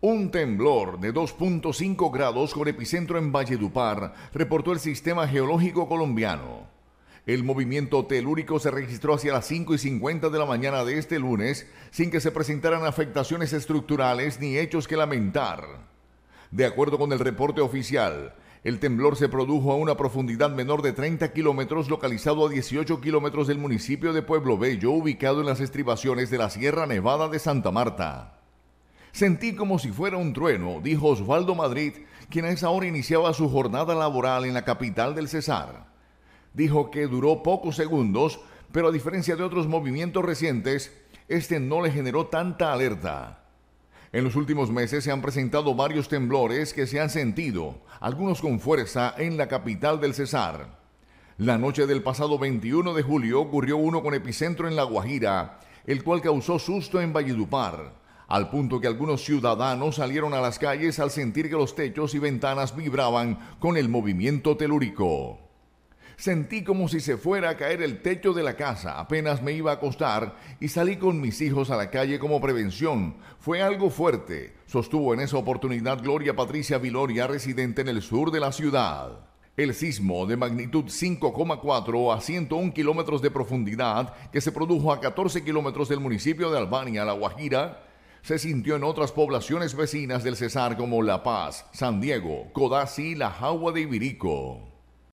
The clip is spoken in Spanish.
Un temblor de 2.5 grados con epicentro en Valledupar reportó el Sistema Geológico Colombiano. El movimiento telúrico se registró hacia las 5 y 50 de la mañana de este lunes sin que se presentaran afectaciones estructurales ni hechos que lamentar. De acuerdo con el reporte oficial, el temblor se produjo a una profundidad menor de 30 kilómetros localizado a 18 kilómetros del municipio de Pueblo Bello ubicado en las estribaciones de la Sierra Nevada de Santa Marta. Sentí como si fuera un trueno, dijo Osvaldo Madrid, quien a esa hora iniciaba su jornada laboral en la capital del Cesar. Dijo que duró pocos segundos, pero a diferencia de otros movimientos recientes, este no le generó tanta alerta. En los últimos meses se han presentado varios temblores que se han sentido, algunos con fuerza, en la capital del Cesar. La noche del pasado 21 de julio ocurrió uno con epicentro en La Guajira, el cual causó susto en Valledupar al punto que algunos ciudadanos salieron a las calles al sentir que los techos y ventanas vibraban con el movimiento telúrico. Sentí como si se fuera a caer el techo de la casa, apenas me iba a acostar y salí con mis hijos a la calle como prevención. Fue algo fuerte, sostuvo en esa oportunidad Gloria Patricia Viloria, residente en el sur de la ciudad. El sismo de magnitud 5,4 a 101 kilómetros de profundidad que se produjo a 14 kilómetros del municipio de Albania, La Guajira, se sintió en otras poblaciones vecinas del Cesar como La Paz, San Diego, Codazzi y La Jagua de Ibirico.